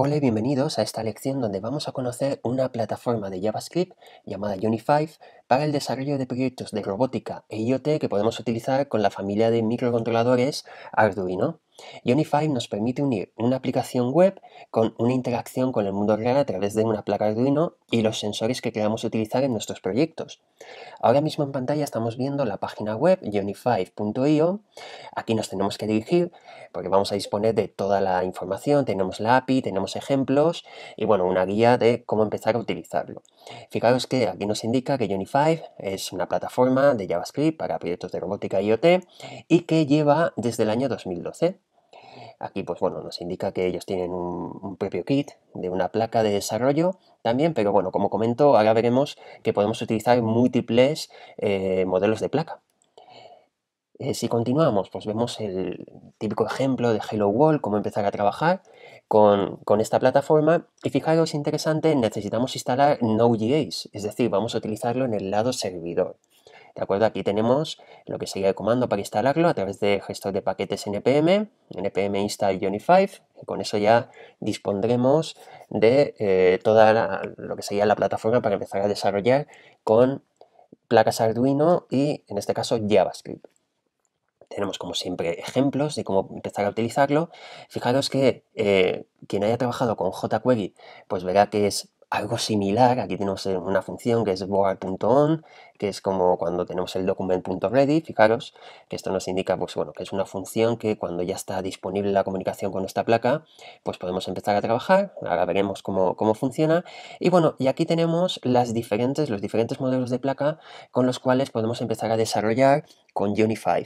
Hola y bienvenidos a esta lección donde vamos a conocer una plataforma de JavaScript llamada Unify para el desarrollo de proyectos de robótica e IoT que podemos utilizar con la familia de microcontroladores Arduino. Unify nos permite unir una aplicación web con una interacción con el mundo real a través de una placa Arduino y los sensores que queramos utilizar en nuestros proyectos. Ahora mismo en pantalla estamos viendo la página web unify.io. Aquí nos tenemos que dirigir porque vamos a disponer de toda la información. Tenemos la API, tenemos ejemplos y bueno, una guía de cómo empezar a utilizarlo. Fijaros que aquí nos indica que Unify es una plataforma de JavaScript para proyectos de robótica e IoT y que lleva desde el año 2012. Aquí, pues bueno, nos indica que ellos tienen un, propio kit de una placa de desarrollo también, pero bueno, como comento, ahora veremos que podemos utilizar múltiples eh, modelos de placa. Eh, si continuamos, pues vemos el típico ejemplo de Hello World, cómo empezar a trabajar con, con esta plataforma. Y fijaros, interesante, necesitamos instalar Node.js, es decir, vamos a utilizarlo en el lado servidor. ¿De acuerdo? Aquí tenemos lo que sería el comando para instalarlo a través de gestor de paquetes npm, npm install Unify. Con eso ya dispondremos de eh, toda lo que sería la plataforma para empezar a desarrollar con placas Arduino y en este caso JavaScript tenemos como siempre ejemplos de cómo empezar a utilizarlo. Fijaros que eh, quien haya trabajado con jQuery, pues verá que es algo similar. Aquí tenemos eh, una función que es board.on, que es como cuando tenemos el document.ready, fijaros que esto nos indica pues, bueno, que es una función que cuando ya está disponible la comunicación con esta placa, pues podemos empezar a trabajar, ahora veremos cómo, funciona, y bueno, y aquí tenemos las diferentes, los diferentes modelos de placa con los cuales podemos empezar a desarrollar con Unify.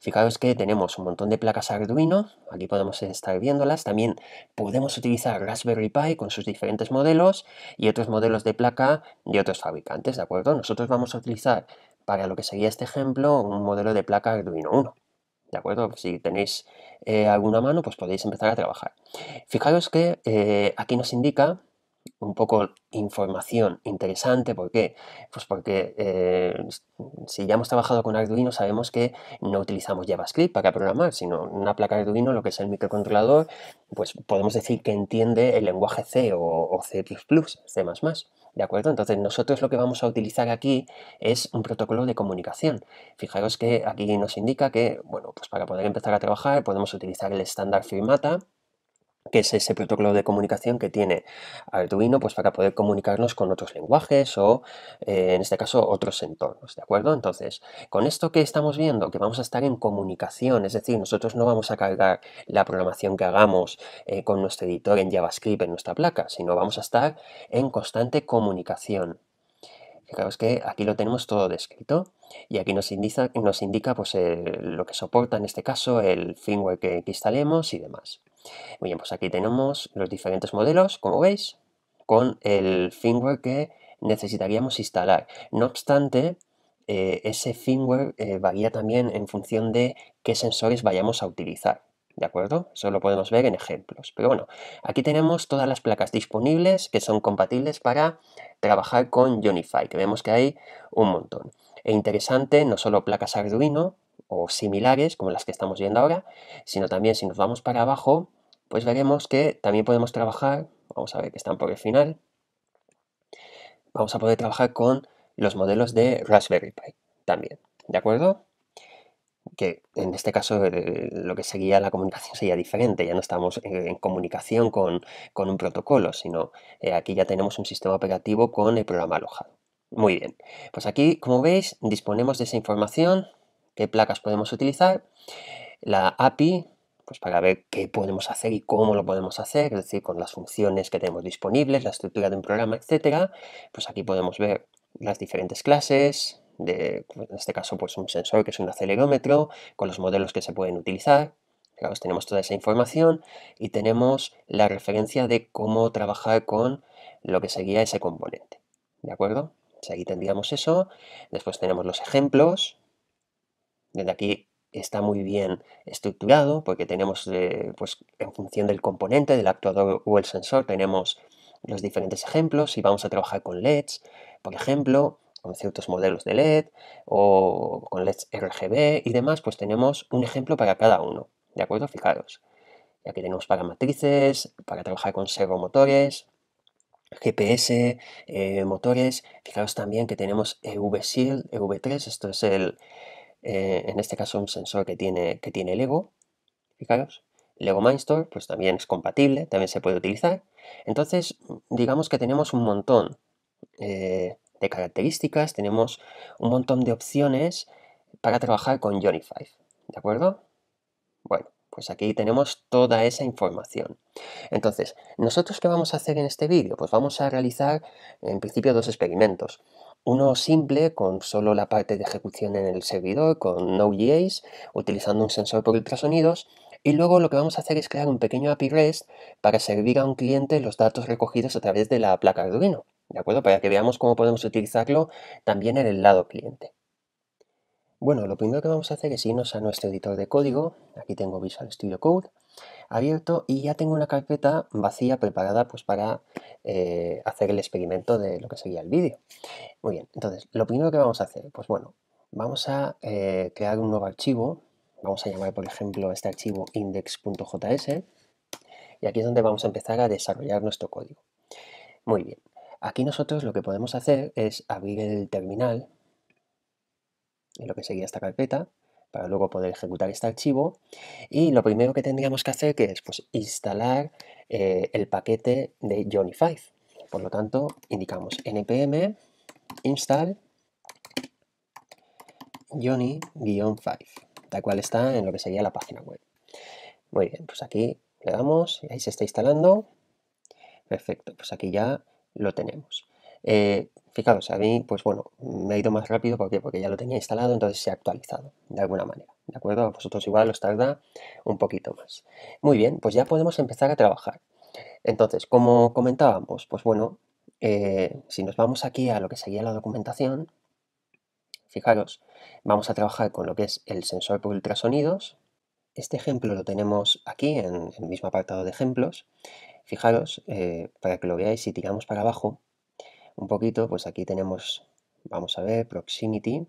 Fijaros que tenemos un montón de placas Arduino, aquí podemos estar viéndolas, también podemos utilizar Raspberry Pi con sus diferentes modelos y otros modelos de placa de otros fabricantes, ¿de acuerdo? Nosotros vamos a utilizar para lo que sería este ejemplo un modelo de placa Arduino 1. ¿De acuerdo? Si tenéis eh, alguna mano, pues podéis empezar a trabajar. Fijaros que eh, aquí nos indica un poco información interesante. ¿Por qué? Pues porque eh, si ya hemos trabajado con Arduino sabemos que no utilizamos JavaScript para programar, sino una placa Arduino, lo que es el microcontrolador, pues podemos decir que entiende el lenguaje C o, o C++, C++. ¿De acuerdo? Entonces nosotros lo que vamos a utilizar aquí es un protocolo de comunicación. Fijaros que aquí nos indica que, bueno, pues para poder empezar a trabajar podemos utilizar el estándar Firmata, que es ese protocolo de comunicación que tiene Arduino pues, para poder comunicarnos con otros lenguajes o, eh, en este caso, otros entornos, ¿de acuerdo? Entonces, con esto que estamos viendo, que vamos a estar en comunicación, es decir, nosotros no vamos a cargar la programación que hagamos eh, con nuestro editor en JavaScript en nuestra placa, sino vamos a estar en constante comunicación. Fijaros que aquí lo tenemos todo descrito y aquí nos indica, nos indica pues, lo que soporta en este caso, el firmware que instalemos y demás. Muy bien, pues aquí tenemos los diferentes modelos, como veis, con el firmware que necesitaríamos instalar. No obstante, eh, ese firmware eh, varía también en función de qué sensores vayamos a utilizar. ¿De acuerdo? Eso lo podemos ver en ejemplos. Pero bueno, aquí tenemos todas las placas disponibles que son compatibles para trabajar con Unify, que vemos que hay un montón. E interesante, no solo placas Arduino o similares, como las que estamos viendo ahora, sino también si nos vamos para abajo, pues veremos que también podemos trabajar, vamos a ver que están por el final, vamos a poder trabajar con los modelos de Raspberry Pi también, ¿de acuerdo? Que en este caso eh, lo que sería la comunicación sería diferente, ya no estamos en, comunicación con, un protocolo, sino eh, aquí ya tenemos un sistema operativo con el programa alojado. Muy bien, pues aquí como veis disponemos de esa información, qué placas podemos utilizar, la API pues para ver qué podemos hacer y cómo lo podemos hacer, es decir, con las funciones que tenemos disponibles, la estructura de un programa, etcétera, pues aquí podemos ver las diferentes clases, de, pues, en este caso pues un sensor que es un acelerómetro, con los modelos que se pueden utilizar, Claro, tenemos toda esa información y tenemos la referencia de cómo trabajar con lo que sería ese componente. ¿De acuerdo? Pues aquí tendríamos eso. Después tenemos los ejemplos. Desde aquí está muy bien estructurado porque tenemos, eh, pues en función del componente, del actuador o el sensor, tenemos los diferentes ejemplos. y vamos a trabajar con LEDs, por ejemplo, con ciertos modelos de LED o con LEDs RGB y demás, pues tenemos un ejemplo para cada uno. ¿De acuerdo? Fijaros. ya que tenemos para matrices, para trabajar con servomotores, GPS, eh, motores. Fijaros también que tenemos EV Shield, EV3, esto es el, eh, en este caso un sensor que tiene, que tiene Lego, fijaros, Lego Mindstore, pues también es compatible, también se puede utilizar. Entonces, digamos que tenemos un montón eh, de características, tenemos un montón de opciones para trabajar con Johnny 5, ¿de acuerdo? Bueno, pues aquí tenemos toda esa información. Entonces, ¿nosotros qué vamos a hacer en este vídeo? Pues vamos a realizar en principio dos experimentos. Uno simple, con solo la parte de ejecución en el servidor, con Node.js, utilizando un sensor por ultrasonidos. Y luego lo que vamos a hacer es crear un pequeño API REST para servir a un cliente los datos recogidos a través de la placa Arduino. ¿De acuerdo? Para que veamos cómo podemos utilizarlo también en el lado cliente. Bueno, lo primero que vamos a hacer es irnos a nuestro editor de código. Aquí tengo Visual Studio Code abierto y ya tengo una carpeta vacía preparada pues para eh, hacer el experimento de lo que sería el vídeo. Muy bien, entonces lo primero que vamos a hacer, pues bueno, vamos a eh, crear un nuevo archivo, vamos a llamar por ejemplo este archivo index.js y aquí es donde vamos a empezar a desarrollar nuestro código. Muy bien, aquí nosotros lo que podemos hacer es abrir el terminal en lo que sería esta carpeta para luego poder ejecutar este archivo. Y lo primero que tendríamos que hacer que es pues, instalar eh, el paquete de Johnny 5. Por lo tanto, indicamos npm install Johnny-5, tal cual está en lo que sería la página web. Muy bien, pues aquí le damos, y ahí se está instalando. Perfecto, pues aquí ya lo tenemos. Eh, a mí, pues bueno, me ha ido más rápido ¿por porque ya lo tenía instalado, entonces se ha actualizado de alguna manera. ¿De acuerdo? A vosotros igual os tarda un poquito más. Muy bien, pues ya podemos empezar a trabajar. Entonces, como comentábamos, pues bueno, eh, si nos vamos aquí a lo que seguía la documentación, fijaros, vamos a trabajar con lo que es el sensor por ultrasonidos. Este ejemplo lo tenemos aquí en, el mismo apartado de ejemplos. Fijaros, eh, para que lo veáis, si tiramos para abajo, un poquito, pues aquí tenemos, vamos a ver, proximity.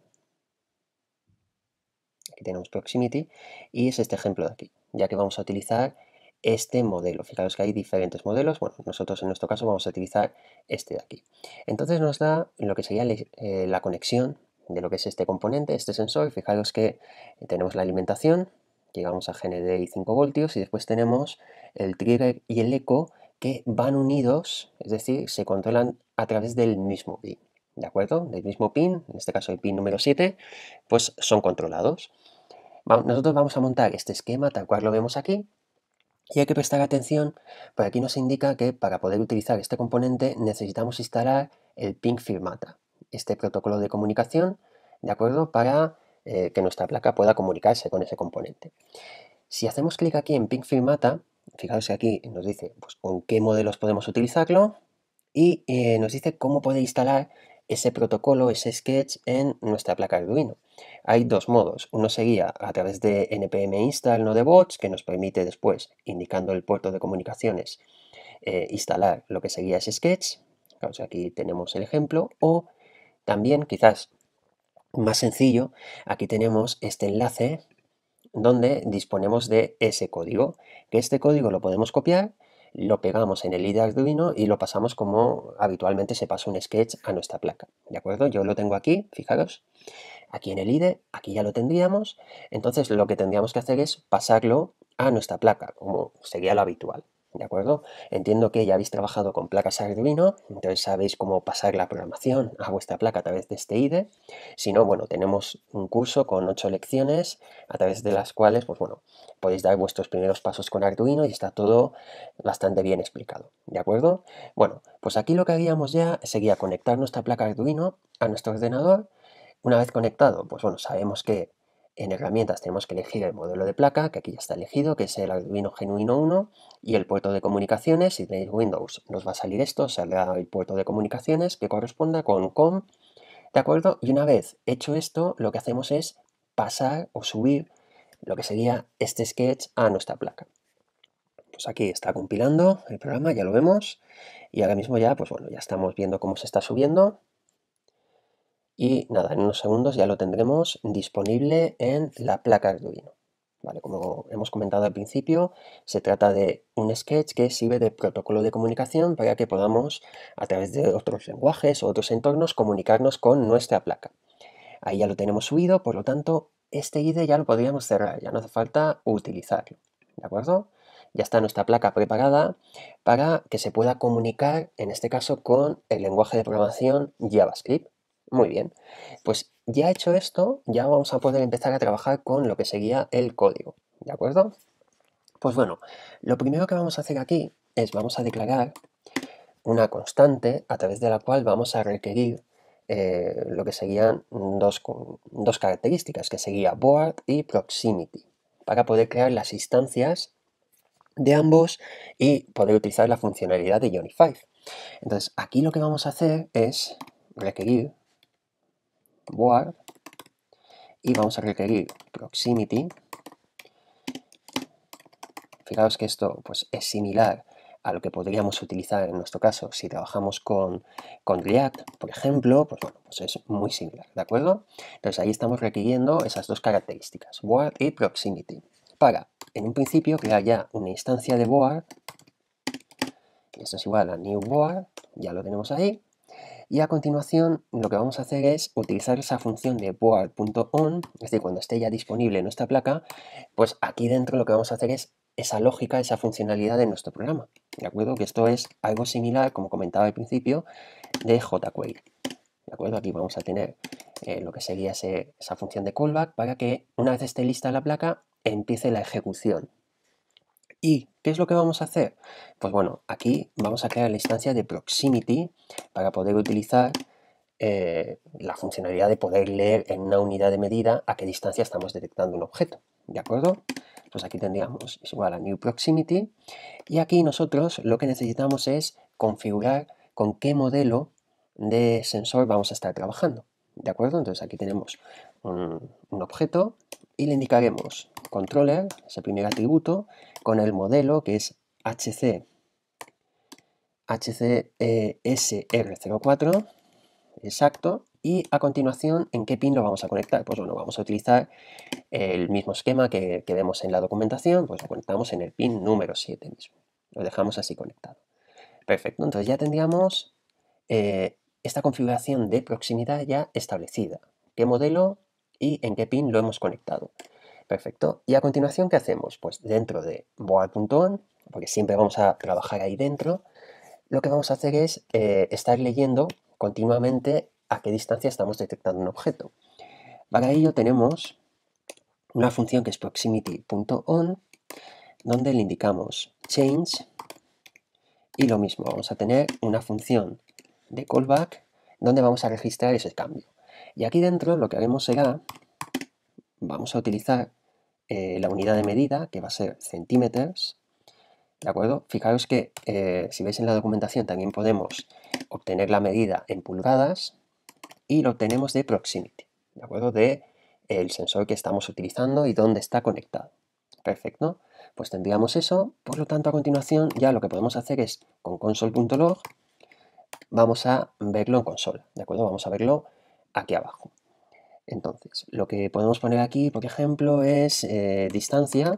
Aquí tenemos proximity y es este ejemplo de aquí, ya que vamos a utilizar este modelo. Fijaros que hay diferentes modelos. Bueno, nosotros en nuestro caso vamos a utilizar este de aquí. Entonces nos da lo que sería eh, la conexión de lo que es este componente, este sensor. Fijaros que tenemos la alimentación, llegamos a GND y 5 voltios, y después tenemos el trigger y el eco que van unidos, es decir, se controlan a través del mismo pin. ¿De acuerdo? Del mismo pin, en este caso el pin número 7, pues son controlados. Nosotros vamos a montar este esquema tal cual lo vemos aquí. Y hay que prestar atención, porque aquí nos indica que para poder utilizar este componente necesitamos instalar el pin firmata, este protocolo de comunicación, ¿de acuerdo? Para eh, que nuestra placa pueda comunicarse con ese componente. Si hacemos clic aquí en ping firmata, fijaos aquí, nos dice pues, con qué modelos podemos utilizarlo y eh, nos dice cómo puede instalar ese protocolo, ese sketch en nuestra placa Arduino. Hay dos modos. Uno sería a través de npm install bots, que nos permite después, indicando el puerto de comunicaciones, eh, instalar lo que sería ese sketch. aquí tenemos el ejemplo. O también, quizás más sencillo, aquí tenemos este enlace donde disponemos de ese código, que este código lo podemos copiar, lo pegamos en el IDE Arduino y lo pasamos como habitualmente se pasa un sketch a nuestra placa, ¿de acuerdo? Yo lo tengo aquí, fijaros, aquí en el IDE, aquí ya lo tendríamos, entonces lo que tendríamos que hacer es pasarlo a nuestra placa, como sería lo habitual. ¿de acuerdo? Entiendo que ya habéis trabajado con placas Arduino, entonces sabéis cómo pasar la programación a vuestra placa a través de este IDE. Si no, bueno, tenemos un curso con ocho lecciones a través de las cuales, pues bueno, podéis dar vuestros primeros pasos con Arduino y está todo bastante bien explicado, ¿de acuerdo? Bueno, pues aquí lo que haríamos ya sería conectar nuestra placa Arduino a nuestro ordenador. Una vez conectado, pues bueno, sabemos que en herramientas tenemos que elegir el modelo de placa, que aquí ya está elegido, que es el Arduino Genuino 1, y el puerto de comunicaciones. Si tenéis Windows nos va a salir esto, saldrá el puerto de comunicaciones que corresponda con COM, ¿de acuerdo? Y una vez hecho esto, lo que hacemos es pasar o subir lo que sería este sketch a nuestra placa. Pues aquí está compilando el programa, ya lo vemos, y ahora mismo ya, pues bueno, ya estamos viendo cómo se está subiendo. Y nada, en unos segundos ya lo tendremos disponible en la placa Arduino. Vale, como hemos comentado al principio, se trata de un sketch que sirve de protocolo de comunicación para que podamos, a través de otros lenguajes o otros entornos, comunicarnos con nuestra placa. Ahí ya lo tenemos subido, por lo tanto, este IDE ya lo podríamos cerrar, ya no hace falta utilizarlo. ¿De acuerdo? Ya está nuestra placa preparada para que se pueda comunicar, en este caso, con el lenguaje de programación JavaScript. Muy bien. Pues ya hecho esto, ya vamos a poder empezar a trabajar con lo que seguía el código. ¿De acuerdo? Pues bueno, lo primero que vamos a hacer aquí es vamos a declarar una constante a través de la cual vamos a requerir eh, lo que serían dos, dos características, que seguía board y proximity, para poder crear las instancias de ambos y poder utilizar la funcionalidad de Unify. Entonces, aquí lo que vamos a hacer es requerir board y vamos a requerir proximity. Fijaos que esto pues, es similar a lo que podríamos utilizar en nuestro caso si trabajamos con, con React, por ejemplo, pues bueno, pues es muy similar, ¿de acuerdo? Entonces ahí estamos requiriendo esas dos características, board y proximity, para en un principio crear ya una instancia de board, esto es igual a new board, ya lo tenemos ahí, y a continuación lo que vamos a hacer es utilizar esa función de board.on, es decir, cuando esté ya disponible nuestra placa, pues aquí dentro lo que vamos a hacer es esa lógica, esa funcionalidad de nuestro programa. ¿De acuerdo? Que esto es algo similar, como comentaba al principio, de jQuery. ¿De acuerdo? Aquí vamos a tener eh, lo que sería esa función de callback para que una vez esté lista la placa empiece la ejecución ¿Y qué es lo que vamos a hacer? Pues bueno, aquí vamos a crear la instancia de proximity para poder utilizar eh, la funcionalidad de poder leer en una unidad de medida a qué distancia estamos detectando un objeto. ¿De acuerdo? Pues aquí tendríamos igual a new proximity y aquí nosotros lo que necesitamos es configurar con qué modelo de sensor vamos a estar trabajando. ¿De acuerdo? Entonces aquí tenemos un objeto y le indicaremos controller, ese primer atributo, con el modelo que es HC, HCSR04, e exacto, y a continuación, ¿en qué pin lo vamos a conectar? Pues bueno, vamos a utilizar el mismo esquema que, vemos en la documentación, pues lo conectamos en el pin número 7 mismo. Lo dejamos así conectado. Perfecto, entonces ya tendríamos eh, esta configuración de proximidad ya establecida. ¿Qué modelo y en qué pin lo hemos conectado? Perfecto. Y a continuación, ¿qué hacemos? Pues dentro de board.on, porque siempre vamos a trabajar ahí dentro, lo que vamos a hacer es eh, estar leyendo continuamente a qué distancia estamos detectando un objeto. Para ello tenemos una función que es proximity.on, donde le indicamos change y lo mismo, vamos a tener una función de callback donde vamos a registrar ese cambio. Y aquí dentro lo que haremos será vamos a utilizar eh, la unidad de medida, que va a ser centímetros, ¿de acuerdo? Fijaros que eh, si veis en la documentación también podemos obtener la medida en pulgadas y lo obtenemos de proximity, ¿de acuerdo? De el sensor que estamos utilizando y dónde está conectado. Perfecto. Pues tendríamos eso. Por lo tanto, a continuación ya lo que podemos hacer es con console.log vamos a verlo en consola, ¿de acuerdo? Vamos a verlo aquí abajo. Entonces, lo que podemos poner aquí, por ejemplo, es eh, distancia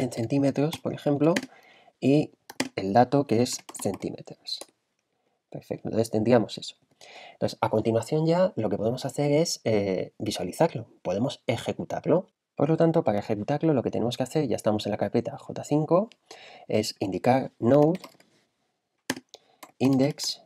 en centímetros, por ejemplo, y el dato que es centímetros. Perfecto, entonces tendríamos eso. Entonces, a continuación ya lo que podemos hacer es eh, visualizarlo, podemos ejecutarlo. Por lo tanto, para ejecutarlo lo que tenemos que hacer, ya estamos en la carpeta J5, es indicar node index.js.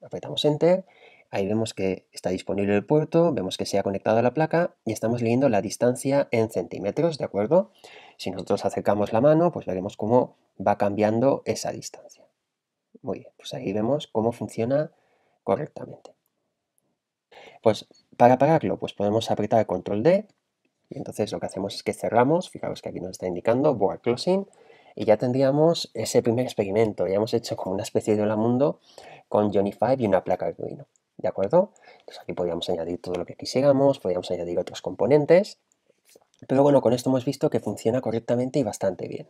Apretamos enter Ahí vemos que está disponible el puerto, vemos que se ha conectado a la placa y estamos leyendo la distancia en centímetros, ¿de acuerdo? Si nosotros acercamos la mano, pues veremos cómo va cambiando esa distancia. Muy bien, pues ahí vemos cómo funciona correctamente. Pues para pararlo, pues podemos apretar control D y entonces lo que hacemos es que cerramos, fijaros que aquí nos está indicando board closing y ya tendríamos ese primer experimento, ya hemos hecho como una especie de hola mundo con Johnny Five y una placa Arduino. ¿de acuerdo? aquí podríamos añadir todo lo que quisiéramos, podríamos añadir otros componentes, pero bueno, con esto hemos visto que funciona correctamente y bastante bien.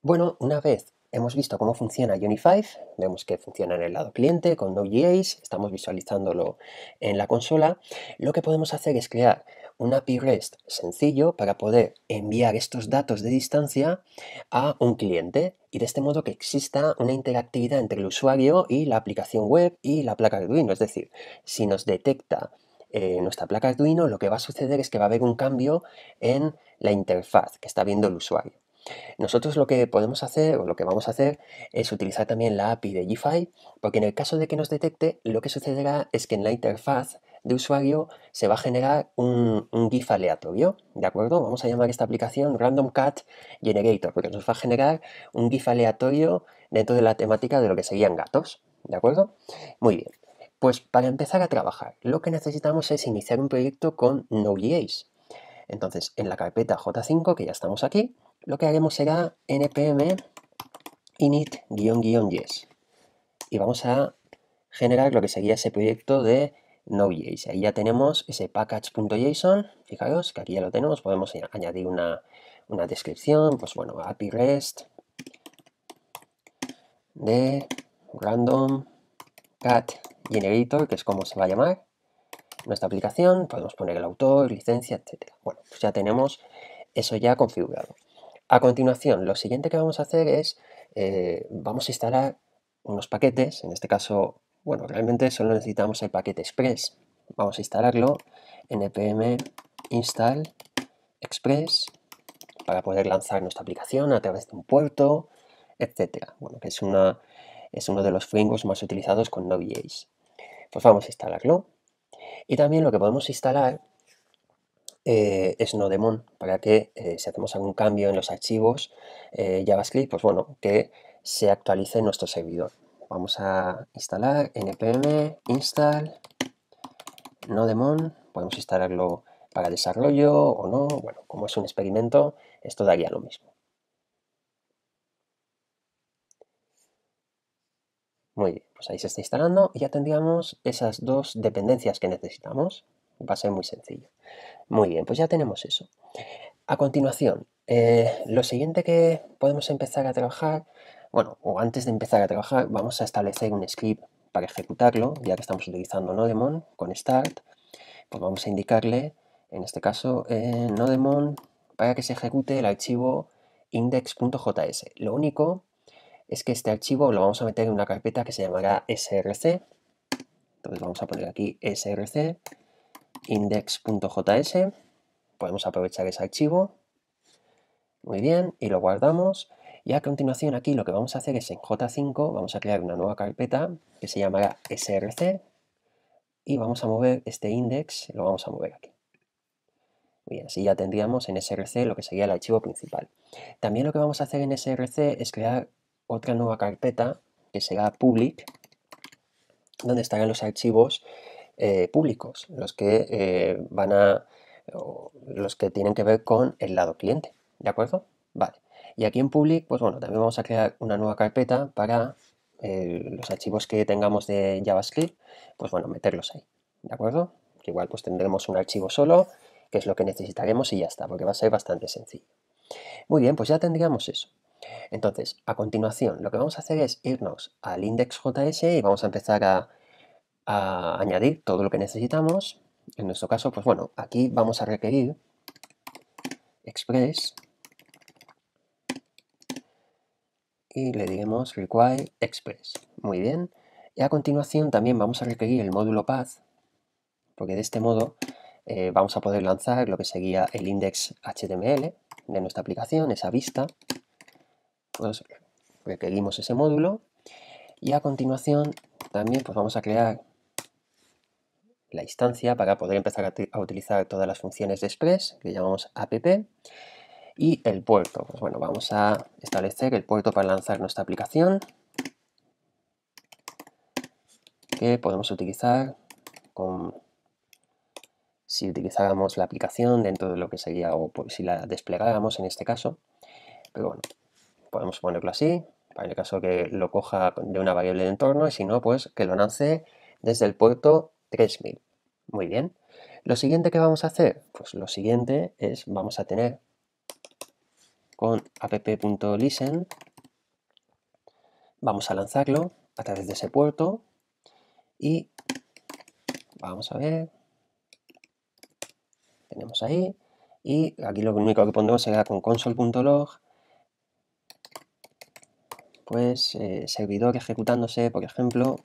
Bueno, una vez hemos visto cómo funciona Unify, vemos que funciona en el lado cliente con Node.js, estamos visualizándolo en la consola, lo que podemos hacer es crear un API REST sencillo para poder enviar estos datos de distancia a un cliente y de este modo que exista una interactividad entre el usuario y la aplicación web y la placa Arduino. Es decir, si nos detecta eh, nuestra placa Arduino, lo que va a suceder es que va a haber un cambio en la interfaz que está viendo el usuario. Nosotros lo que podemos hacer o lo que vamos a hacer es utilizar también la API de GFI, porque en el caso de que nos detecte, lo que sucederá es que en la interfaz de usuario se va a generar un, un, GIF aleatorio, ¿de acuerdo? Vamos a llamar esta aplicación Random Cat Generator, porque nos va a generar un GIF aleatorio dentro de la temática de lo que serían gatos, ¿de acuerdo? Muy bien, pues para empezar a trabajar, lo que necesitamos es iniciar un proyecto con Node.js. Entonces, en la carpeta J5, que ya estamos aquí, lo que haremos será npm init-yes. Y vamos a generar lo que sería ese proyecto de Node.js. Ahí ya tenemos ese package.json, fijaros que aquí ya lo tenemos, podemos añadir una, descripción, pues bueno, API REST de random cat generator, que es como se va a llamar nuestra aplicación, podemos poner el autor, licencia, etc. Bueno, pues ya tenemos eso ya configurado. A continuación, lo siguiente que vamos a hacer es, eh, vamos a instalar unos paquetes, en este caso bueno, realmente solo necesitamos el paquete Express. Vamos a instalarlo, npm install express para poder lanzar nuestra aplicación a través de un puerto, etc. Bueno, que es, una, es uno de los frameworks más utilizados con Node.js. Pues vamos a instalarlo. Y también lo que podemos instalar eh, es Nodemon, para que eh, si hacemos algún cambio en los archivos eh, JavaScript, pues bueno, que se actualice nuestro servidor. Vamos a instalar npm install nodemon. Podemos instalarlo para desarrollo o no. Bueno, como es un experimento, esto daría lo mismo. Muy bien, pues ahí se está instalando y ya tendríamos esas dos dependencias que necesitamos. Va a ser muy sencillo. Muy bien, pues ya tenemos eso. A continuación, eh, lo siguiente que podemos empezar a trabajar bueno, o antes de empezar a trabajar, vamos a establecer un script para ejecutarlo, ya que estamos utilizando Nodemon con start, pues vamos a indicarle, en este caso, eh, Nodemon para que se ejecute el archivo index.js. Lo único es que este archivo lo vamos a meter en una carpeta que se llamará src. Entonces vamos a poner aquí src index.js. Podemos aprovechar ese archivo. Muy bien, y lo guardamos. Y a continuación aquí lo que vamos a hacer es en J5 vamos a crear una nueva carpeta que se llamará src y vamos a mover este index, lo vamos a mover aquí. Bien, así ya tendríamos en src lo que sería el archivo principal. También lo que vamos a hacer en src es crear otra nueva carpeta que será public, donde estarán los archivos eh, públicos, los que eh, van a, los que tienen que ver con el lado cliente, ¿de acuerdo? Vale. Y aquí en public, pues bueno, también vamos a crear una nueva carpeta para eh, los archivos que tengamos de JavaScript, pues bueno, meterlos ahí, ¿de acuerdo? igual pues tendremos un archivo solo, que es lo que necesitaremos y ya está, porque va a ser bastante sencillo. Muy bien, pues ya tendríamos eso. Entonces, a continuación, lo que vamos a hacer es irnos al index.js y vamos a empezar a, a añadir todo lo que necesitamos. En nuestro caso, pues bueno, aquí vamos a requerir express le diremos require express. Muy bien. Y a continuación también vamos a requerir el módulo path, porque de este modo eh, vamos a poder lanzar lo que sería el index HTML de nuestra aplicación, esa vista. Pues, requerimos ese módulo y a continuación también pues vamos a crear la instancia para poder empezar a utilizar todas las funciones de Express que llamamos app y el puerto. Pues bueno, vamos a establecer el puerto para lanzar nuestra aplicación que podemos utilizar con si utilizáramos la aplicación dentro de lo que sería o si la desplegáramos en este caso. Pero bueno, podemos ponerlo así, para el caso que lo coja de una variable de entorno y si no, pues que lo lance desde el puerto 3000. Muy bien. Lo siguiente que vamos a hacer, pues lo siguiente es vamos a tener con app.listen. Vamos a lanzarlo a través de ese puerto y vamos a ver. Tenemos ahí y aquí lo único que pondremos será con console.log pues eh, servidor ejecutándose, por ejemplo,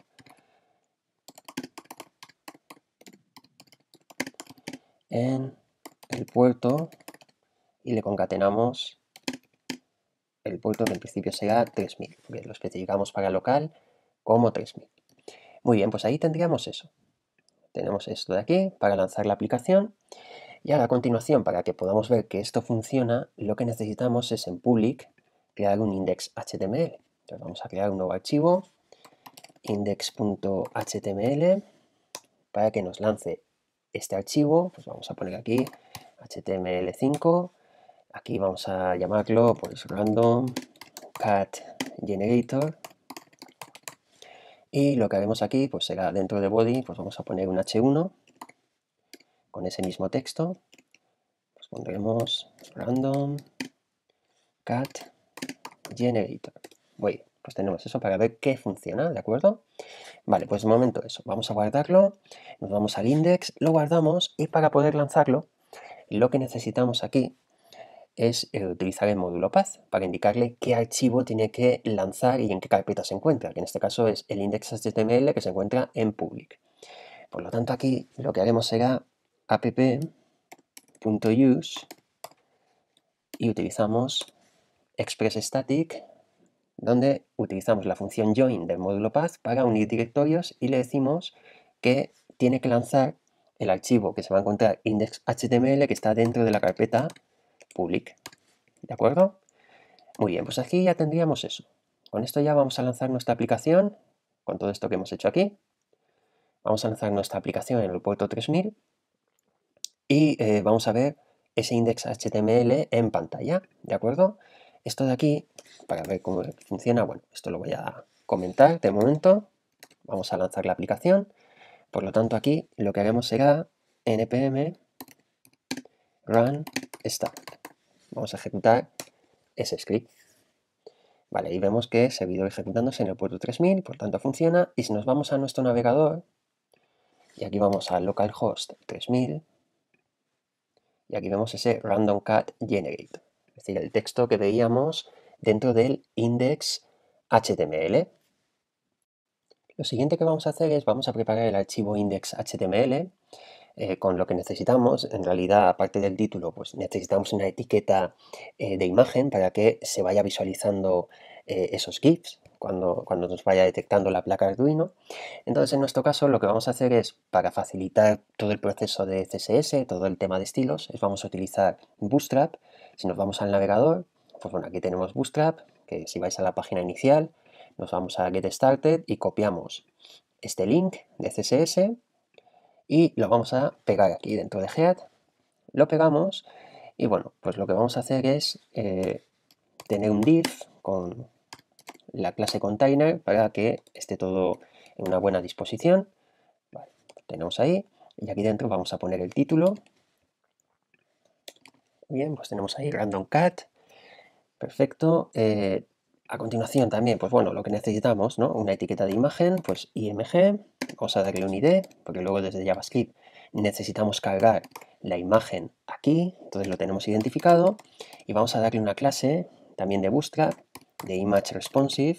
en el puerto y le concatenamos el puerto en principio será 3000. Bien, lo especificamos para local como 3000. Muy bien, pues ahí tendríamos eso. Tenemos esto de aquí para lanzar la aplicación. Y ahora a continuación, para que podamos ver que esto funciona, lo que necesitamos es en public crear un index.html. Entonces vamos a crear un nuevo archivo, index.html, para que nos lance este archivo. Pues vamos a poner aquí html5 Aquí vamos a llamarlo pues random cat generator. Y lo que haremos aquí pues será dentro de body, pues vamos a poner un h1 con ese mismo texto. Pues, pondremos random cat generator. pues tenemos eso para ver qué funciona, ¿de acuerdo? Vale, pues de momento eso. Vamos a guardarlo, nos vamos al index, lo guardamos y para poder lanzarlo, lo que necesitamos aquí es utilizar el módulo path para indicarle qué archivo tiene que lanzar y en qué carpeta se encuentra, que en este caso es el index.html que se encuentra en public. Por lo tanto, aquí lo que haremos será app.use y utilizamos express static donde utilizamos la función join del módulo path para unir directorios y le decimos que tiene que lanzar el archivo que se va a encontrar index.html que está dentro de la carpeta public. ¿De acuerdo? Muy bien, pues aquí ya tendríamos eso. Con esto ya vamos a lanzar nuestra aplicación, con todo esto que hemos hecho aquí. Vamos a lanzar nuestra aplicación en el puerto 3000 y eh, vamos a ver ese index HTML en pantalla, ¿de acuerdo? Esto de aquí, para ver cómo funciona, bueno, esto lo voy a comentar de momento. Vamos a lanzar la aplicación. Por lo tanto, aquí lo que haremos será npm run start. Vamos a ejecutar ese script. Vale, y vemos que se ha ido ejecutándose en el puerto 3000, por tanto funciona. Y si nos vamos a nuestro navegador, y aquí vamos a localhost 3000, y aquí vemos ese random cat generate, es decir, el texto que veíamos dentro del index HTML. Lo siguiente que vamos a hacer es, vamos a preparar el archivo index.html eh, con lo que necesitamos. En realidad, aparte del título, pues necesitamos una etiqueta eh, de imagen para que se vaya visualizando eh, esos GIFs cuando, cuando nos vaya detectando la placa Arduino. Entonces, en nuestro caso, lo que vamos a hacer es, para facilitar todo el proceso de CSS, todo el tema de estilos, es vamos a utilizar Bootstrap. Si nos vamos al navegador, pues bueno, aquí tenemos Bootstrap, que si vais a la página inicial, nos vamos a Get Started y copiamos este link de CSS y lo vamos a pegar aquí dentro de Head. Lo pegamos y bueno, pues lo que vamos a hacer es eh, tener un div con la clase container para que esté todo en una buena disposición. tenemos ahí y aquí dentro vamos a poner el título. Bien, pues tenemos ahí random cat. Perfecto. Eh, a continuación también, pues bueno, lo que necesitamos, ¿no? Una etiqueta de imagen, pues IMG, vamos a darle un ID, porque luego desde JavaScript necesitamos cargar la imagen aquí, entonces lo tenemos identificado, y vamos a darle una clase también de Bootstrap, de Image Responsive,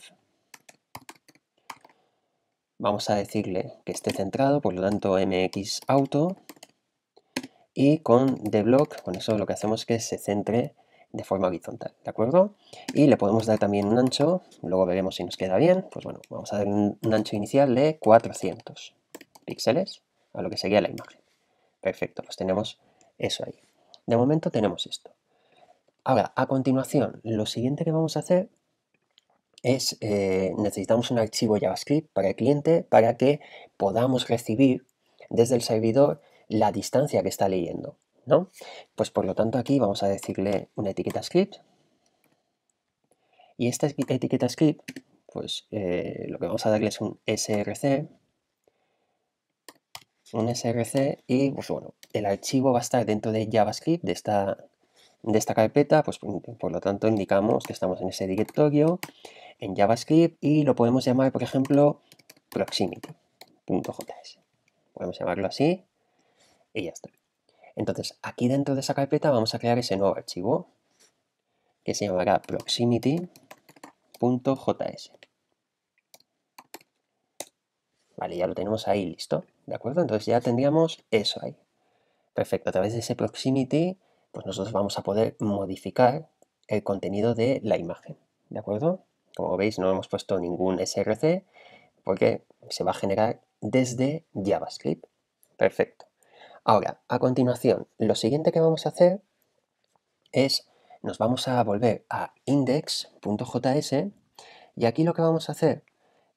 vamos a decirle que esté centrado, por lo tanto mx auto, y con block con eso lo que hacemos es que se centre de forma horizontal, ¿de acuerdo? Y le podemos dar también un ancho, luego veremos si nos queda bien, pues bueno, vamos a dar un, ancho inicial de 400 píxeles a lo que sería la imagen. Perfecto, pues tenemos eso ahí. De momento tenemos esto. Ahora, a continuación, lo siguiente que vamos a hacer es, eh, necesitamos un archivo JavaScript para el cliente para que podamos recibir desde el servidor la distancia que está leyendo. Pues por lo tanto aquí vamos a decirle una etiqueta script y esta etiqueta script, pues eh, lo que vamos a darle es un src, un src y pues bueno, el archivo va a estar dentro de JavaScript de esta, de esta carpeta, pues por, por lo tanto indicamos que estamos en ese directorio, en JavaScript y lo podemos llamar, por ejemplo, proximity.js. Podemos llamarlo así y ya está. Entonces, aquí dentro de esa carpeta vamos a crear ese nuevo archivo que se llamará proximity.js. Vale, ya lo tenemos ahí listo, ¿de acuerdo? Entonces ya tendríamos eso ahí. Perfecto, a través de ese proximity, pues nosotros vamos a poder modificar el contenido de la imagen, ¿de acuerdo? Como veis, no hemos puesto ningún src porque se va a generar desde JavaScript. Perfecto. Ahora, a continuación, lo siguiente que vamos a hacer es, nos vamos a volver a index.js y aquí lo que vamos a hacer,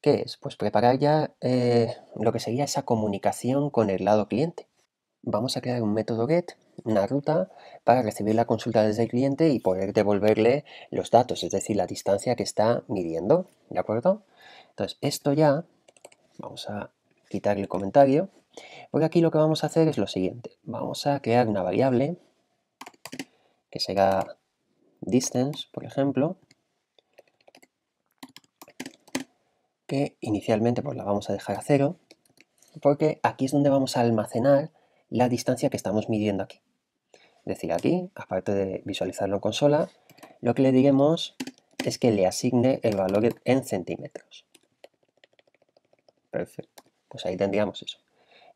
¿qué es? Pues preparar ya eh, lo que sería esa comunicación con el lado cliente. Vamos a crear un método get, una ruta, para recibir la consulta desde el cliente y poder devolverle los datos, es decir, la distancia que está midiendo, ¿de acuerdo? Entonces, esto ya, vamos a quitar el comentario, porque aquí lo que vamos a hacer es lo siguiente. Vamos a crear una variable que será distance, por ejemplo, que inicialmente pues la vamos a dejar a cero, porque aquí es donde vamos a almacenar la distancia que estamos midiendo aquí. Es decir, aquí, aparte de visualizarlo en consola, lo que le diremos es que le asigne el valor en centímetros. Perfecto. Pues ahí tendríamos eso.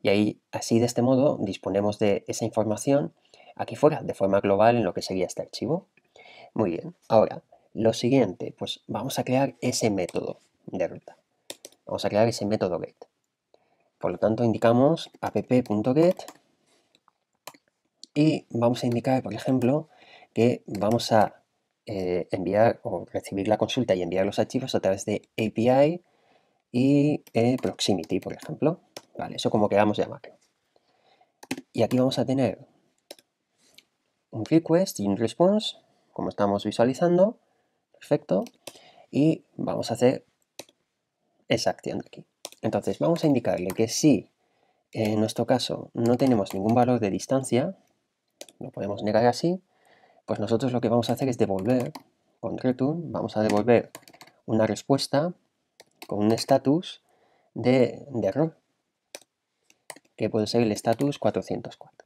Y ahí, así de este modo, disponemos de esa información aquí fuera, de forma global en lo que sería este archivo. Muy bien, ahora, lo siguiente, pues vamos a crear ese método de ruta. Vamos a crear ese método get. Por lo tanto, indicamos app.get y vamos a indicar, por ejemplo, que vamos a eh, enviar o recibir la consulta y enviar los archivos a través de API y eh, proximity, por ejemplo. Vale, eso como queramos llamarlo. Y aquí vamos a tener un request y un response, como estamos visualizando. Perfecto. Y vamos a hacer esa acción de aquí. Entonces vamos a indicarle que si eh, en nuestro caso no tenemos ningún valor de distancia, lo podemos negar así, pues nosotros lo que vamos a hacer es devolver, con return, vamos a devolver una respuesta con un estatus de, error que puede ser el estatus 404.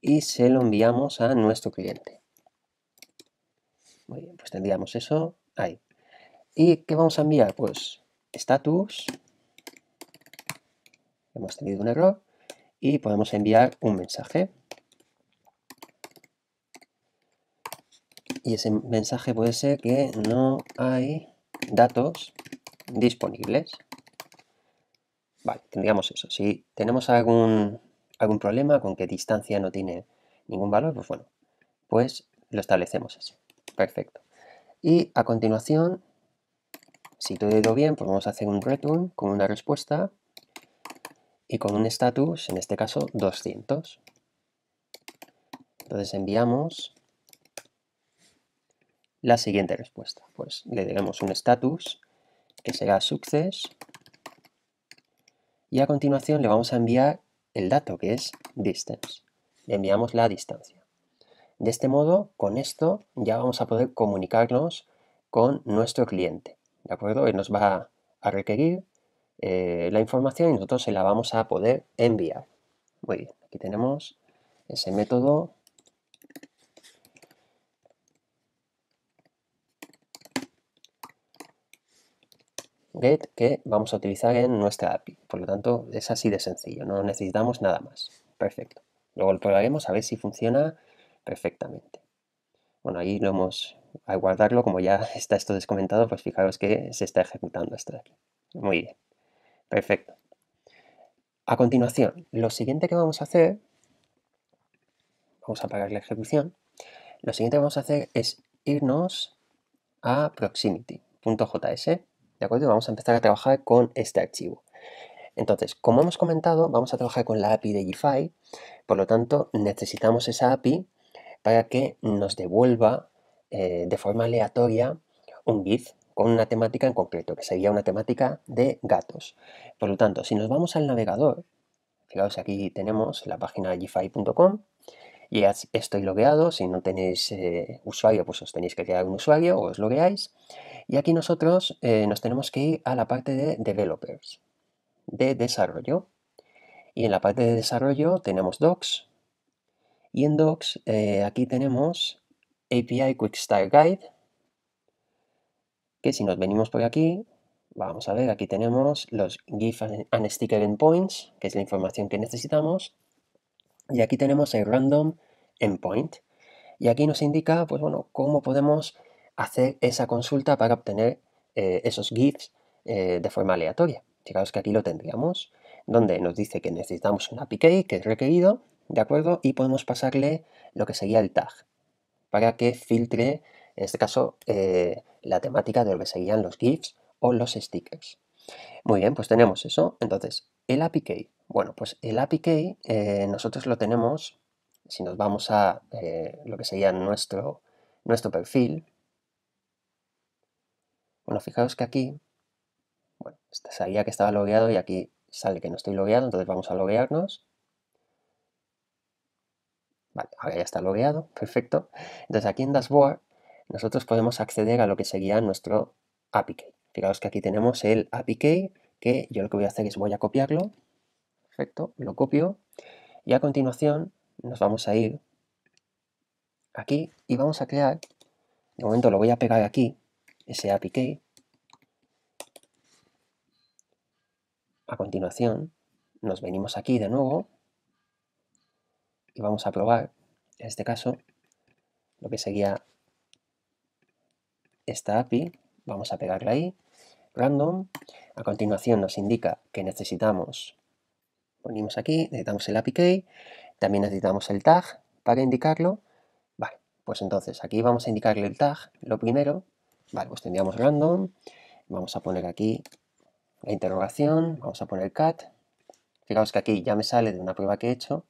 Y se lo enviamos a nuestro cliente. Muy bien, pues tendríamos eso ahí. ¿Y qué vamos a enviar? Pues estatus Hemos tenido un error y podemos enviar un mensaje. Y ese mensaje puede ser que no hay datos disponibles. Vale, tendríamos eso. Si tenemos algún, algún problema con que distancia no tiene ningún valor, pues bueno, pues lo establecemos así. Perfecto. Y a continuación, si todo ha ido bien, pues vamos a hacer un return con una respuesta y con un status, en este caso 200. Entonces enviamos la siguiente respuesta. Pues le damos un status que será success. Y a continuación le vamos a enviar el dato que es distance. Le enviamos la distancia. De este modo, con esto ya vamos a poder comunicarnos con nuestro cliente. ¿De acuerdo? Él nos va a requerir eh, la información y nosotros se la vamos a poder enviar. Muy bien, aquí tenemos ese método get que vamos a utilizar en nuestra API. Por lo tanto, es así de sencillo, no necesitamos nada más. Perfecto. Luego lo probaremos a ver si funciona perfectamente. Bueno, ahí lo hemos, al guardarlo, como ya está esto descomentado, pues fijaros que se está ejecutando esto Muy bien. Perfecto. A continuación, lo siguiente que vamos a hacer, vamos a apagar la ejecución, lo siguiente que vamos a hacer es irnos a proximity.js ¿De acuerdo? Vamos a empezar a trabajar con este archivo. Entonces, como hemos comentado, vamos a trabajar con la API de GFI, por lo tanto, necesitamos esa API para que nos devuelva eh, de forma aleatoria un GIF con una temática en concreto, que sería una temática de gatos. Por lo tanto, si nos vamos al navegador, fijaos aquí tenemos la página gfi.com, y estoy logueado. Si no tenéis eh, usuario, pues os tenéis que crear un usuario o os logueáis. Y aquí nosotros eh, nos tenemos que ir a la parte de developers, de desarrollo. Y en la parte de desarrollo tenemos docs. Y en docs eh, aquí tenemos API Quick Start Guide. Que si nos venimos por aquí, vamos a ver, aquí tenemos los GIF and Sticker Endpoints, que es la información que necesitamos y aquí tenemos el random endpoint. Y aquí nos indica, pues bueno, cómo podemos hacer esa consulta para obtener eh, esos GIFs eh, de forma aleatoria. Fijaos que aquí lo tendríamos, donde nos dice que necesitamos un API que es requerido, ¿de acuerdo? Y podemos pasarle lo que sería el tag, para que filtre, en este caso, eh, la temática de lo que serían los GIFs o los stickers. Muy bien, pues tenemos eso. Entonces, el API bueno, pues el API eh, nosotros lo tenemos, si nos vamos a eh, lo que sería nuestro, nuestro perfil, bueno, fijaos que aquí, bueno, este sabía que estaba logueado y aquí sale que no estoy logueado, entonces vamos a loguearnos. Vale, ahora ya está logueado, perfecto. Entonces aquí en Dashboard nosotros podemos acceder a lo que sería nuestro API Key. Fijaos que aquí tenemos el API que yo lo que voy a hacer es voy a copiarlo Perfecto, lo copio. Y a continuación nos vamos a ir aquí y vamos a crear, de momento lo voy a pegar aquí, ese API key. A continuación nos venimos aquí de nuevo y vamos a probar, en este caso, lo que sería esta API. Vamos a pegarla ahí, random. A continuación nos indica que necesitamos Ponemos aquí, necesitamos el key, también necesitamos el tag para indicarlo. Vale, pues entonces aquí vamos a indicarle el tag, lo primero. Vale, pues tendríamos random, vamos a poner aquí la interrogación, vamos a poner cat. Fijaos que aquí ya me sale de una prueba que he hecho,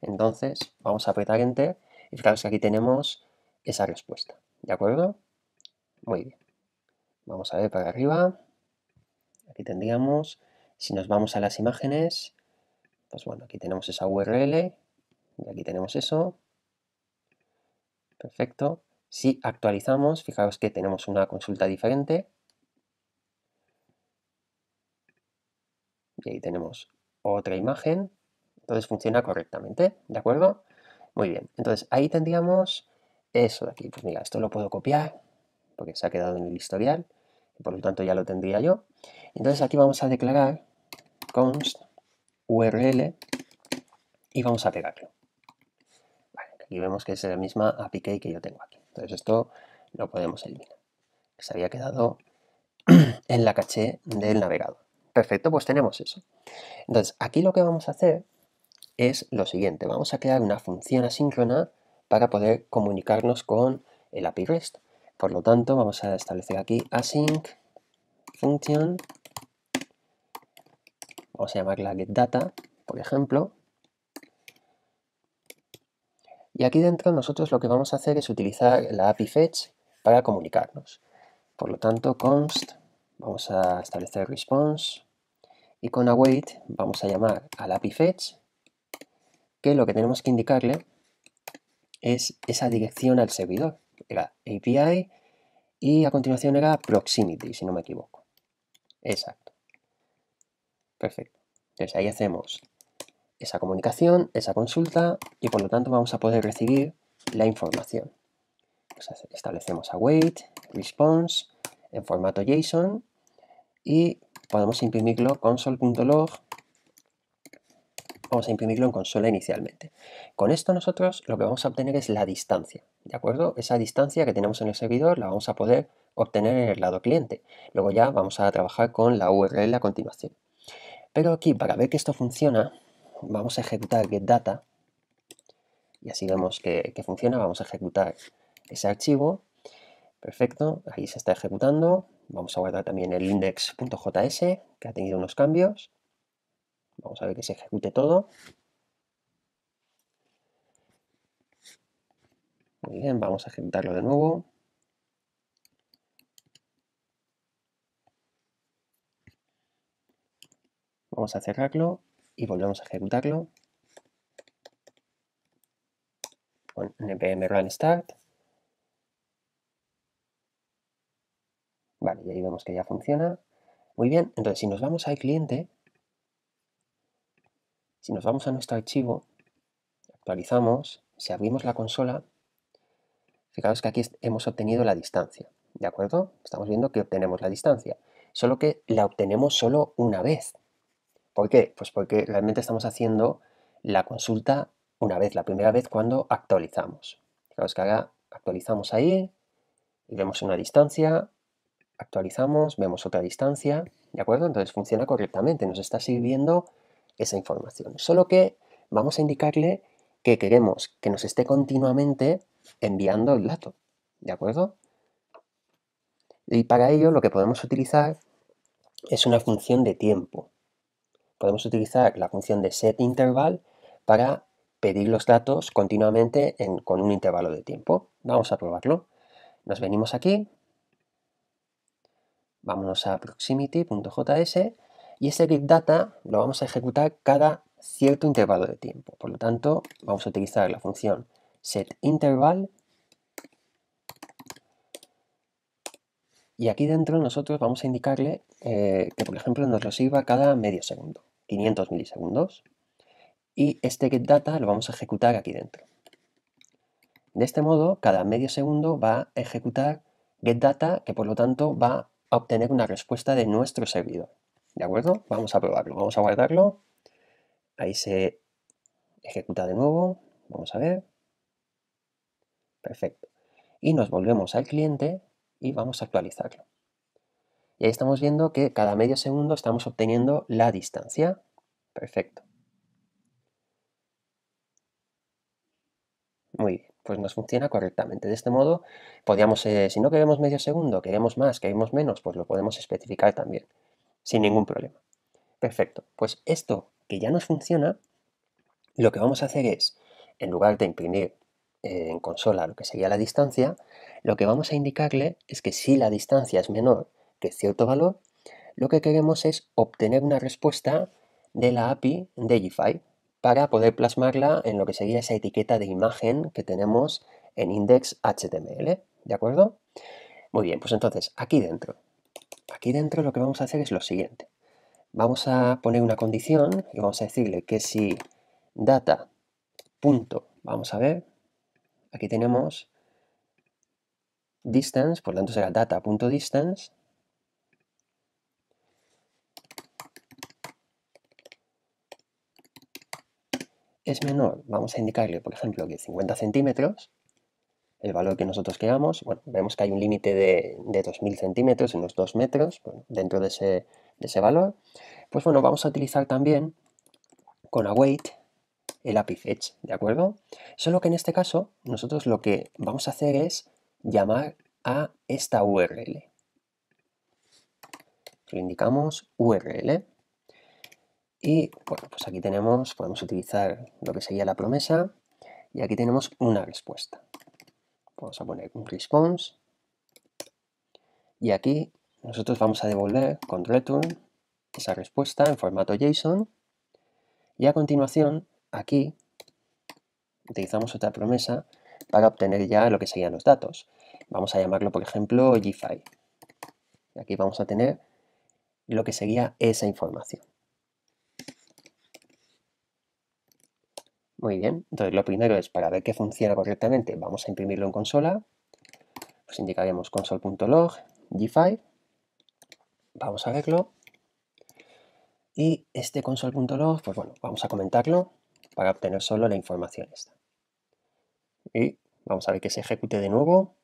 entonces vamos a apretar enter y fijaos que aquí tenemos esa respuesta, ¿de acuerdo? Muy bien. Vamos a ver para arriba. Aquí tendríamos, si nos vamos a las imágenes, pues bueno, aquí tenemos esa URL y aquí tenemos eso. Perfecto. Si actualizamos, fijaos que tenemos una consulta diferente. Y ahí tenemos otra imagen. Entonces funciona correctamente, ¿de acuerdo? Muy bien, entonces ahí tendríamos eso de aquí. Pues mira, esto lo puedo copiar porque se ha quedado en el historial. por lo tanto ya lo tendría yo. Entonces aquí vamos a declarar const URL y vamos a pegarlo. aquí vemos que es la misma key que yo tengo aquí. Entonces esto lo podemos eliminar. Se había quedado en la caché del navegador. Perfecto, pues tenemos eso. Entonces aquí lo que vamos a hacer es lo siguiente. Vamos a crear una función asíncrona para poder comunicarnos con el API REST. Por lo tanto, vamos a establecer aquí async function vamos a llamarla getData, por ejemplo. Y aquí dentro nosotros lo que vamos a hacer es utilizar la API fetch para comunicarnos. Por lo tanto, const, vamos a establecer response, y con await vamos a llamar a la API fetch, que lo que tenemos que indicarle es esa dirección al servidor. Era API y a continuación era proximity, si no me equivoco. Exacto. Perfecto. Entonces ahí hacemos esa comunicación, esa consulta y por lo tanto vamos a poder recibir la información. Pues, establecemos await, response en formato JSON y podemos imprimirlo console.log. Vamos a imprimirlo en consola inicialmente. Con esto nosotros lo que vamos a obtener es la distancia, ¿de acuerdo? Esa distancia que tenemos en el servidor la vamos a poder obtener en el lado cliente. Luego ya vamos a trabajar con la URL a continuación. Pero aquí, para ver que esto funciona, vamos a ejecutar getData y así vemos que, que funciona. Vamos a ejecutar ese archivo. Perfecto, ahí se está ejecutando. Vamos a guardar también el index.js, que ha tenido unos cambios. Vamos a ver que se ejecute todo. Muy bien, vamos a ejecutarlo de nuevo. Vamos a cerrarlo y volvemos a ejecutarlo. Con npm run start. Vale, y ahí vemos que ya funciona. Muy bien, entonces si nos vamos al cliente, si nos vamos a nuestro archivo, actualizamos, si abrimos la consola, fijaros que aquí hemos obtenido la distancia, ¿de acuerdo? Estamos viendo que obtenemos la distancia, solo que la obtenemos solo una vez, ¿Por qué? Pues porque realmente estamos haciendo la consulta una vez, la primera vez cuando actualizamos. Fijaos que ahora actualizamos ahí y vemos una distancia, actualizamos, vemos otra distancia, ¿de acuerdo? Entonces funciona correctamente, nos está sirviendo esa información. Solo que vamos a indicarle que queremos que nos esté continuamente enviando el dato, ¿de acuerdo? Y para ello lo que podemos utilizar es una función de tiempo podemos utilizar la función de setInterval para pedir los datos continuamente con un intervalo de tiempo. Vamos a probarlo. Nos venimos aquí, vámonos a proximity.js y ese big data lo vamos a ejecutar cada cierto intervalo de tiempo. Por lo tanto, vamos a utilizar la función setInterval Y aquí dentro nosotros vamos a indicarle eh, que, por ejemplo, nos lo sirva cada medio segundo, 500 milisegundos. Y este getData lo vamos a ejecutar aquí dentro. De este modo, cada medio segundo va a ejecutar getData, que por lo tanto va a obtener una respuesta de nuestro servidor. ¿De acuerdo? Vamos a probarlo. Vamos a guardarlo. Ahí se ejecuta de nuevo. Vamos a ver. Perfecto. Y nos volvemos al cliente y vamos a actualizarlo. Y ahí estamos viendo que cada medio segundo estamos obteniendo la distancia. Perfecto. Muy bien, pues nos funciona correctamente. De este modo, podríamos, eh, si no queremos medio segundo, queremos más, queremos menos, pues lo podemos especificar también, sin ningún problema. Perfecto, pues esto que ya nos funciona, lo que vamos a hacer es, en lugar de imprimir en consola lo que sería la distancia, lo que vamos a indicarle es que si la distancia es menor que cierto valor, lo que queremos es obtener una respuesta de la API de Gify para poder plasmarla en lo que sería esa etiqueta de imagen que tenemos en index.html, ¿de acuerdo? Muy bien, pues entonces aquí dentro, aquí dentro lo que vamos a hacer es lo siguiente. Vamos a poner una condición y vamos a decirle que si data punto, vamos a ver, aquí tenemos distance, por lo tanto será data.distance es menor, vamos a indicarle, por ejemplo, que 50 centímetros, el valor que nosotros queramos, bueno, vemos que hay un límite de, 2.000 centímetros, unos 2 metros, dentro de ese valor, pues bueno, vamos a utilizar también con await el API fetch, ¿de acuerdo? Solo que en este caso nosotros lo que vamos a hacer es llamar a esta URL. Lo indicamos URL. Y bueno, pues aquí tenemos, podemos utilizar lo que sería la promesa y aquí tenemos una respuesta. Vamos a poner un response y aquí nosotros vamos a devolver con return esa respuesta en formato JSON y a continuación aquí utilizamos otra promesa para obtener ya lo que serían los datos. Vamos a llamarlo, por ejemplo, y Aquí vamos a tener lo que sería esa información. Muy bien, entonces lo primero es, para ver que funciona correctamente, vamos a imprimirlo en consola. Pues indicaremos console.log, giFy, Vamos a verlo. Y este console.log, pues bueno, vamos a comentarlo para obtener solo la información esta. Y vamos a ver que se ejecute de nuevo.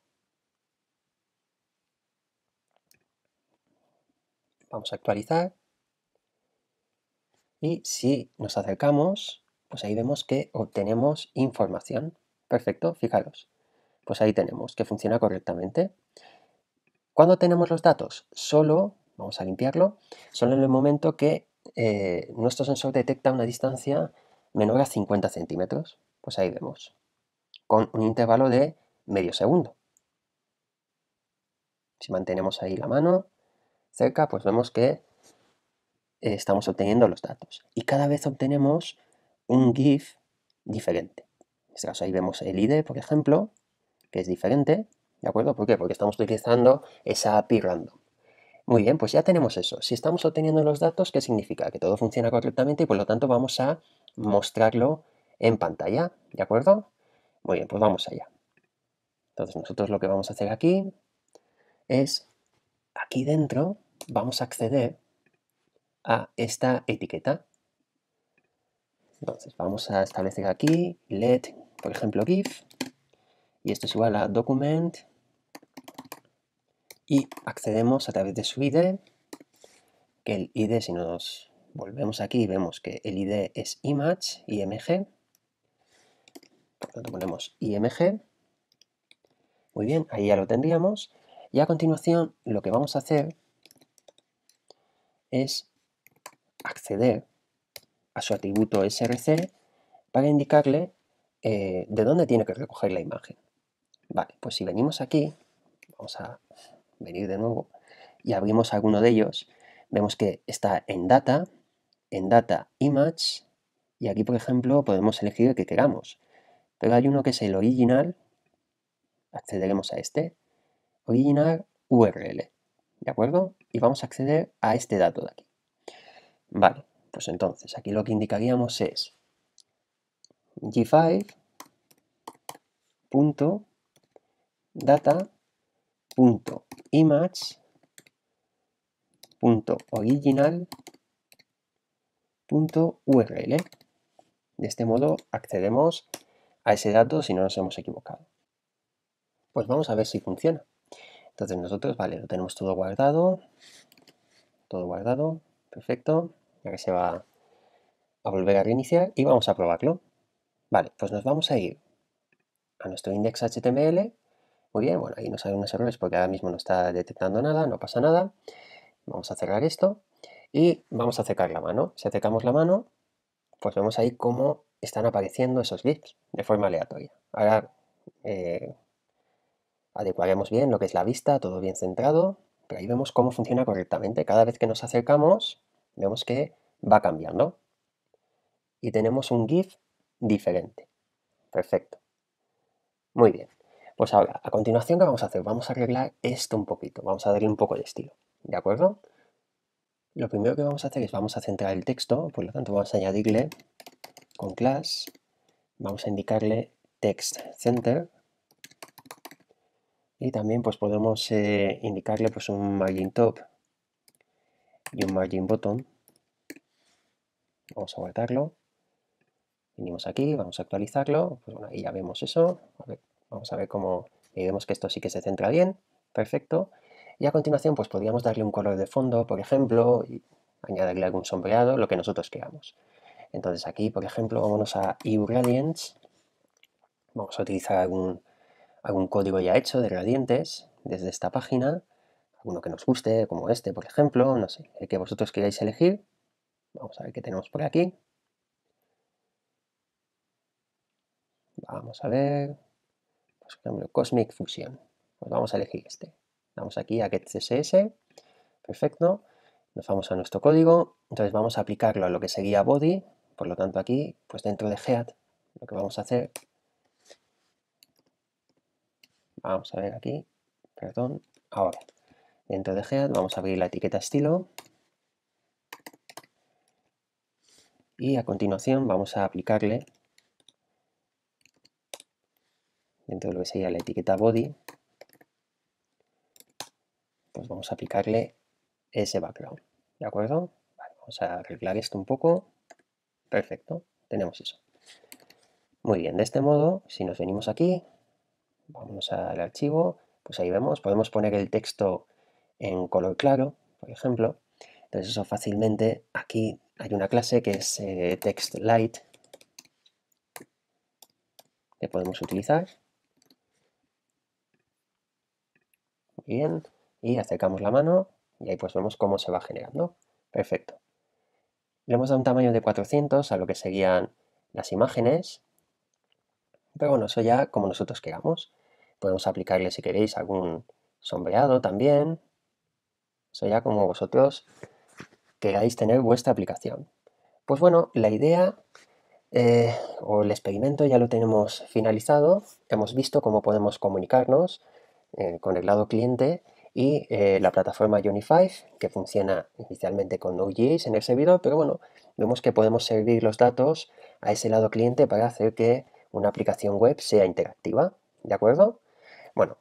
Vamos a actualizar. Y si nos acercamos, pues ahí vemos que obtenemos información. Perfecto, fijaros. Pues ahí tenemos que funciona correctamente. cuando tenemos los datos? Solo, vamos a limpiarlo, solo en el momento que eh, nuestro sensor detecta una distancia menor a 50 centímetros. Pues ahí vemos. Con un intervalo de medio segundo. Si mantenemos ahí la mano cerca, pues vemos que eh, estamos obteniendo los datos. Y cada vez obtenemos un GIF diferente. En este caso ahí vemos el ID, por ejemplo, que es diferente. ¿De acuerdo? ¿Por qué? Porque estamos utilizando esa API random. Muy bien, pues ya tenemos eso. Si estamos obteniendo los datos, ¿qué significa? Que todo funciona correctamente y por lo tanto vamos a mostrarlo en pantalla, ¿de acuerdo? Muy bien, pues vamos allá. Entonces nosotros lo que vamos a hacer aquí es, aquí dentro vamos a acceder a esta etiqueta. Entonces vamos a establecer aquí let, por ejemplo, gif, y esto es igual a document, y accedemos a través de su id, que el id si nos volvemos aquí y vemos que el ID es image, img, por lo ponemos img, muy bien, ahí ya lo tendríamos, y a continuación lo que vamos a hacer es acceder a su atributo src para indicarle eh, de dónde tiene que recoger la imagen. Vale, pues si venimos aquí, vamos a venir de nuevo y abrimos alguno de ellos, vemos que está en data, en Data Image y aquí, por ejemplo, podemos elegir el que queramos. Pero hay uno que es el original, accederemos a este, original URL, ¿de acuerdo? Y vamos a acceder a este dato de aquí. Vale, pues entonces aquí lo que indicaríamos es g original .url. De este modo accedemos a ese dato si no nos hemos equivocado. Pues vamos a ver si funciona. Entonces nosotros, vale, lo tenemos todo guardado. Todo guardado. Perfecto. Ya que se va a volver a reiniciar y vamos a probarlo. Vale, pues nos vamos a ir a nuestro index HTML. Muy bien, bueno, ahí nos salen unos errores porque ahora mismo no está detectando nada, no pasa nada. Vamos a cerrar esto y vamos a acercar la mano. Si acercamos la mano, pues vemos ahí cómo están apareciendo esos GIFs de forma aleatoria. Ahora eh, adecuaremos bien lo que es la vista, todo bien centrado, pero ahí vemos cómo funciona correctamente. Cada vez que nos acercamos, vemos que va cambiando. Y tenemos un GIF diferente. Perfecto. Muy bien. Pues ahora, a continuación, ¿qué vamos a hacer? Vamos a arreglar esto un poquito. Vamos a darle un poco de estilo. ¿De acuerdo? lo primero que vamos a hacer es vamos a centrar el texto, por lo tanto vamos a añadirle con class, vamos a indicarle text center y también pues podemos eh, indicarle pues un margin top y un margin bottom. Vamos a guardarlo. Venimos aquí, vamos a actualizarlo. Pues bueno, ahí ya vemos eso. vamos a ver cómo... Y vemos que esto sí que se centra bien. Perfecto. Y a continuación, pues podríamos darle un color de fondo, por ejemplo, y añadirle algún sombreado, lo que nosotros queramos. Entonces aquí, por ejemplo, vámonos a EU Gradients. Vamos a utilizar algún, algún código ya hecho de gradientes desde esta página. Alguno que nos guste, como este, por ejemplo, no sé, el que vosotros queráis elegir. Vamos a ver qué tenemos por aquí. Vamos a ver, pues, por ejemplo, Cosmic Fusion. Pues vamos a elegir este. Vamos aquí a get CSS, perfecto. Nos vamos a nuestro código, entonces vamos a aplicarlo a lo que sería body, por lo tanto aquí, pues dentro de head, lo que vamos a hacer, vamos a ver aquí, perdón, ahora, dentro de head vamos a abrir la etiqueta estilo y a continuación vamos a aplicarle dentro de lo que sería la etiqueta body pues vamos a aplicarle ese background, ¿de acuerdo? vamos a arreglar esto un poco. Perfecto, tenemos eso. Muy bien, de este modo, si nos venimos aquí, vamos al archivo, pues ahí vemos, podemos poner el texto en color claro, por ejemplo. Entonces eso fácilmente, aquí hay una clase que es eh, text light que podemos utilizar. Bien, y acercamos la mano y ahí pues vemos cómo se va generando. Perfecto. Le hemos dado un tamaño de 400 a lo que seguían las imágenes, pero bueno, eso ya como nosotros queramos. Podemos aplicarle si queréis algún sombreado también, eso ya como vosotros queráis tener vuestra aplicación. Pues bueno, la idea eh, o el experimento ya lo tenemos finalizado. Hemos visto cómo podemos comunicarnos eh, con el lado cliente y eh, la plataforma Unify, que funciona inicialmente con Node.js en el servidor, pero bueno, vemos que podemos servir los datos a ese lado cliente para hacer que una aplicación web sea interactiva, ¿de acuerdo? Bueno,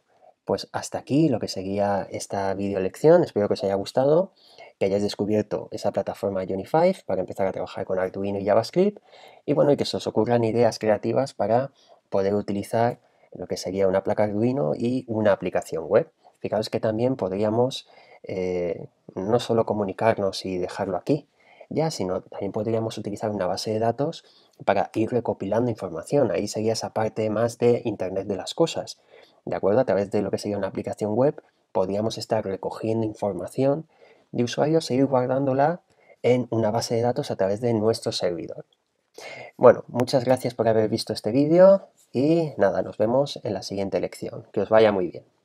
pues hasta aquí lo que seguía esta videolección, espero que os haya gustado, que hayáis descubierto esa plataforma Unify para empezar a trabajar con Arduino y JavaScript, y bueno, y que se os ocurran ideas creativas para poder utilizar lo que sería una placa Arduino y una aplicación web. Fijaos que también podríamos eh, no solo comunicarnos y dejarlo aquí, ya, sino también podríamos utilizar una base de datos para ir recopilando información. Ahí sería esa parte más de Internet de las Cosas. ¿De acuerdo? A través de lo que sería una aplicación web, podríamos estar recogiendo información de usuarios e ir guardándola en una base de datos a través de nuestro servidor. Bueno, muchas gracias por haber visto este vídeo y nada, nos vemos en la siguiente lección. Que os vaya muy bien.